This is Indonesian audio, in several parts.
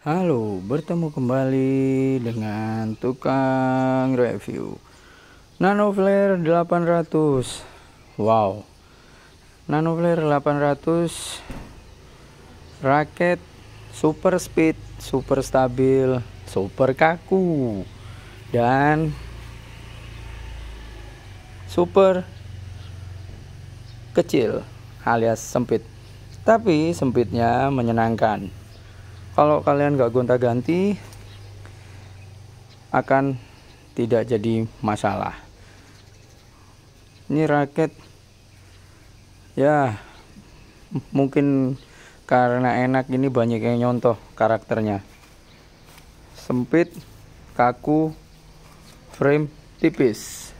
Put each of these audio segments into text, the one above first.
Halo, bertemu kembali dengan tukang review Nano Flare 800. Wow. Nano Flare 800 raket super speed, super stabil, super kaku dan super kecil alias sempit. Tapi sempitnya menyenangkan kalau kalian gak gonta-ganti akan tidak jadi masalah ini raket ya mungkin karena enak ini banyak yang nyontoh karakternya sempit kaku frame tipis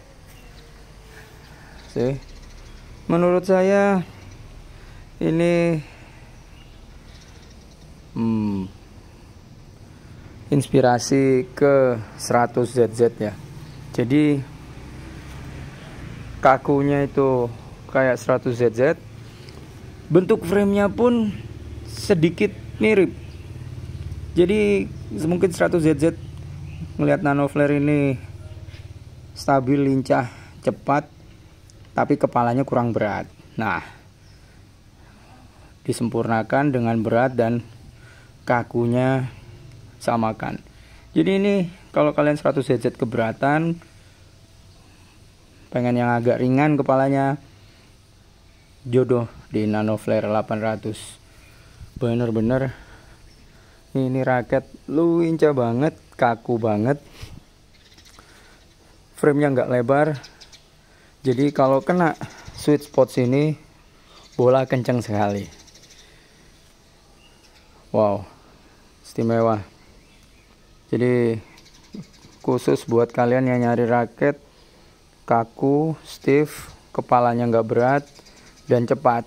sih menurut saya ini hmm, inspirasi ke 100 ZZ ya jadi kakunya itu kayak 100 ZZ bentuk framenya pun sedikit mirip jadi mungkin 100 ZZ melihat nano flare ini stabil lincah cepat tapi kepalanya kurang berat nah disempurnakan dengan berat dan kakunya samakan jadi ini kalau kalian 100 derajat keberatan pengen yang agak ringan kepalanya jodoh di nano flare 800 bener-bener ini raket lu inca banget kaku banget Frame framenya nggak lebar jadi kalau kena sweet spot sini bola kenceng sekali wow istimewa jadi khusus buat kalian yang nyari raket kaku, stiff, kepalanya nggak berat dan cepat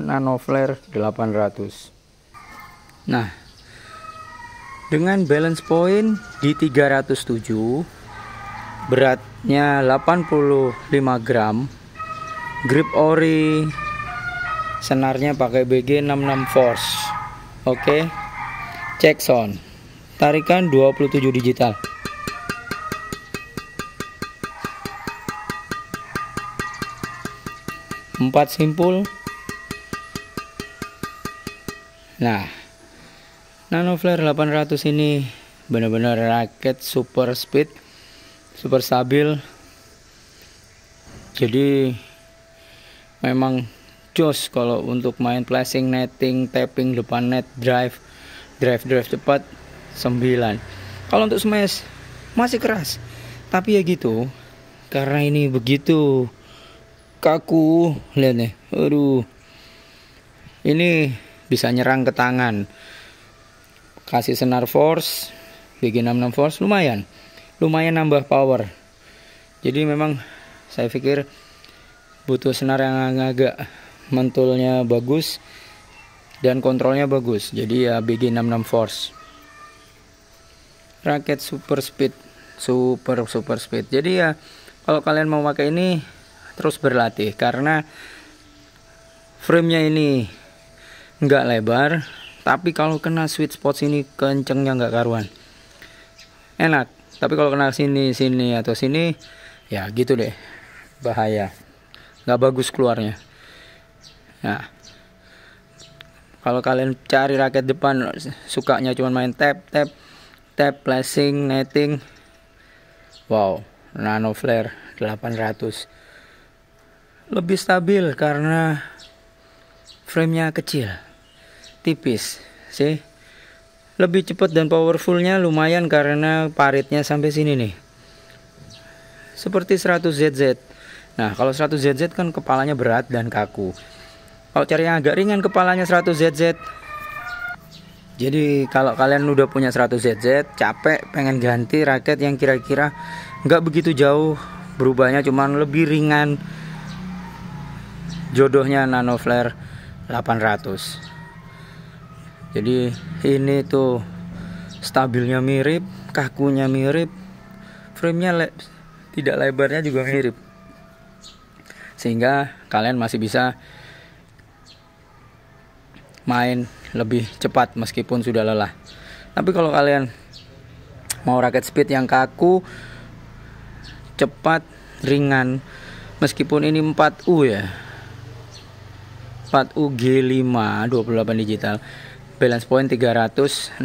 nano flare 800 nah dengan balance point di 307 beratnya 85 gram grip ori senarnya pakai BG 66 force oke okay? cek sound tarikan 27 digital empat simpul nah nano flare 800 ini benar-benar raket super speed super stabil jadi memang jos kalau untuk main flashing netting tapping depan net drive drive drive cepat 9 kalau untuk smash masih keras tapi ya gitu karena ini begitu kaku lihat nih aduh ini bisa nyerang ke tangan kasih senar force bikin 66 force lumayan lumayan nambah power jadi memang saya pikir butuh senar yang agak mentulnya bagus dan kontrolnya bagus jadi ya BG66 Force raket super speed super super speed jadi ya kalau kalian mau pakai ini terus berlatih karena framenya ini nggak lebar tapi kalau kena sweet spot sini kencengnya nggak karuan enak tapi kalau kena sini sini atau sini ya gitu deh bahaya nggak bagus keluarnya nah kalau kalian cari raket depan sukanya cuma main tap tap tap flashing netting wow nano flare 800 lebih stabil karena framenya kecil tipis sih lebih cepat dan powerfulnya lumayan karena paritnya sampai sini nih seperti 100 ZZ nah kalau 100 ZZ kan kepalanya berat dan kaku kalau cari yang agak ringan kepalanya 100 ZZ. Jadi kalau kalian udah punya 100 ZZ, capek pengen ganti raket yang kira-kira nggak begitu jauh berubahnya cuman lebih ringan. Jodohnya Nano Flare 800. Jadi ini tuh stabilnya mirip, kakunya mirip, framenya le tidak lebarnya juga mirip. Sehingga kalian masih bisa main lebih cepat meskipun sudah lelah. Tapi kalau kalian mau raket speed yang kaku, cepat, ringan, meskipun ini 4U ya. 4U G5 28 digital. Balance point 306.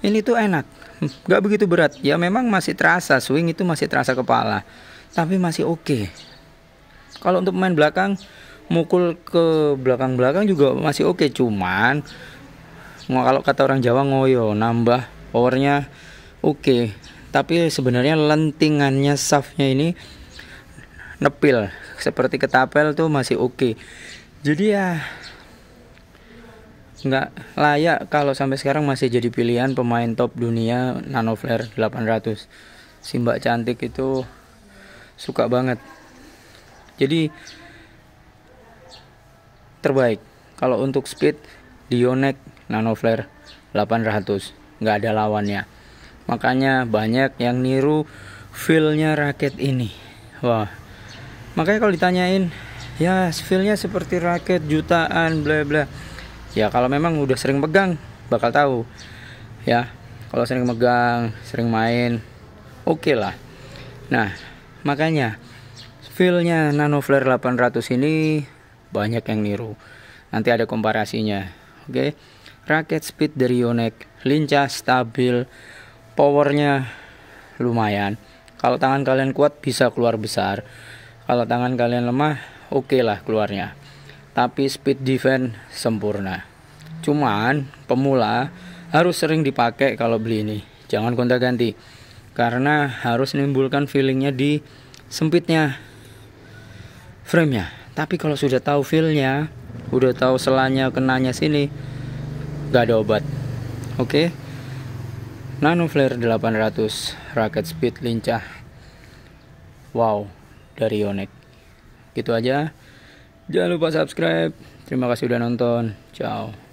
Ini tuh enak. nggak begitu berat. Ya memang masih terasa swing itu masih terasa kepala. Tapi masih oke. Okay. Kalau untuk main belakang mukul ke belakang-belakang juga masih oke okay. cuman kalau kata orang Jawa ngoyo nambah powernya oke okay. tapi sebenarnya lentingannya shaftnya ini nepil seperti ketapel tuh masih oke okay. jadi ya nggak layak kalau sampai sekarang masih jadi pilihan pemain top dunia Nano Flare 800 simbak cantik itu suka banget jadi terbaik kalau untuk speed Dionek Nano Flare 800 nggak ada lawannya makanya banyak yang niru feelnya raket ini wah makanya kalau ditanyain ya feelnya seperti raket jutaan bla bla ya kalau memang udah sering pegang bakal tahu ya kalau sering megang sering main oke okay lah nah makanya feelnya Nano Flare 800 ini banyak yang niru nanti ada komparasinya oke okay? raket speed dari Yonex lincah stabil powernya lumayan kalau tangan kalian kuat bisa keluar besar kalau tangan kalian lemah oke okay lah keluarnya tapi speed defense sempurna cuman pemula harus sering dipakai kalau beli ini jangan kontak ganti karena harus menimbulkan feelingnya di sempitnya frame nya tapi kalau sudah tahu feelnya udah tahu selanya kenanya sini nggak ada obat oke okay? nano flare 800 rocket speed lincah wow dari Yonex gitu aja jangan lupa subscribe terima kasih sudah nonton ciao